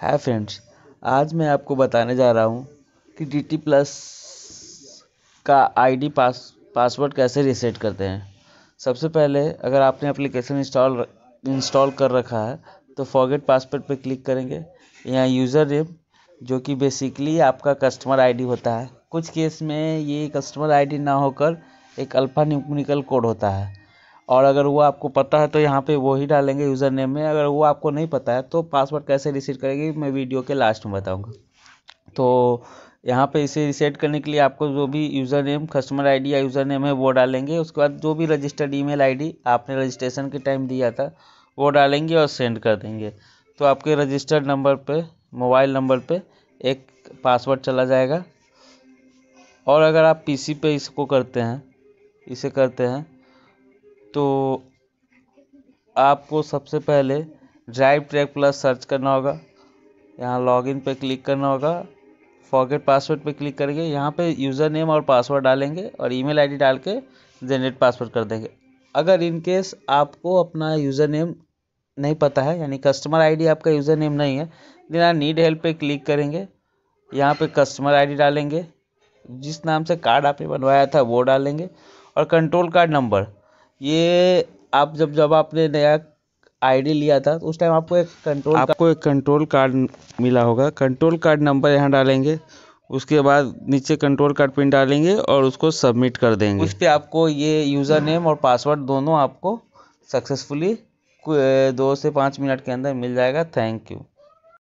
hi friends आज मैं आपको बताने जा रहा हूँ कि डी टी प्लस का आईडी पास पासवर्ड कैसे रीसेट करते हैं सबसे पहले अगर आपने एप्लीकेशन इंस्टॉल इंस्टॉल कर रखा है तो फॉरगेट पासवर्ड पर क्लिक करेंगे यहाँ यूज़र नेम जो कि बेसिकली आपका कस्टमर आईडी होता है कुछ केस में ये कस्टमर आईडी ना होकर एक अल्फा न्यूमरिकल कोड होता है और अगर वो आपको पता है तो यहाँ पे वो ही डालेंगे यूज़र नेम में अगर वो आपको नहीं पता है तो पासवर्ड कैसे रिसीट करेगी मैं वीडियो के लास्ट में बताऊँगा तो यहाँ पे इसे रिसेट करने के लिए आपको जो भी यूज़र नेम कस्टमर आईडी या यूज़र नेम है वो डालेंगे उसके बाद जो भी रजिस्टर्ड ईमेल आईडी आपने रजिस्ट्रेशन के टाइम दिया था वो डालेंगे और सेंड कर देंगे तो आपके रजिस्टर्ड नंबर पे मोबाइल नंबर पे एक पासवर्ड चला जाएगा और अगर आप पीसी पे इसको करते हैं इसे करते हैं तो आपको सबसे पहले ड्राइव ट्रैक प्लस सर्च करना होगा यहाँ लॉगिन पे क्लिक करना होगा फॉगेट पासवर्ड पे क्लिक करेंगे यहाँ पे यूज़र नेम और पासवर्ड डालेंगे और ईमेल आईडी डाल के जनरेट पासवर्ड कर देंगे अगर इन केस आपको अपना यूज़र नेम नहीं पता है यानी कस्टमर आईडी आपका यूज़र नेम नहीं है देन आप नीड हेल्प पे क्लिक करेंगे यहाँ पे कस्टमर आईडी डालेंगे जिस नाम से कार्ड आपने बनवाया था वो डालेंगे और कंट्रोल कार्ड नंबर ये आप जब जब आपने नया आईडी लिया था तो उस टाइम आपको एक कंट्रोल आपको एक कंट्रोल कार्ड मिला होगा कंट्रोल कार्ड नंबर यहाँ डालेंगे उसके बाद नीचे कंट्रोल कार्ड पिन डालेंगे और उसको सबमिट कर देंगे उस पर आपको ये यूज़र नेम और पासवर्ड दोनों आपको सक्सेसफुली दो से पाँच मिनट के अंदर मिल जाएगा थैंक यू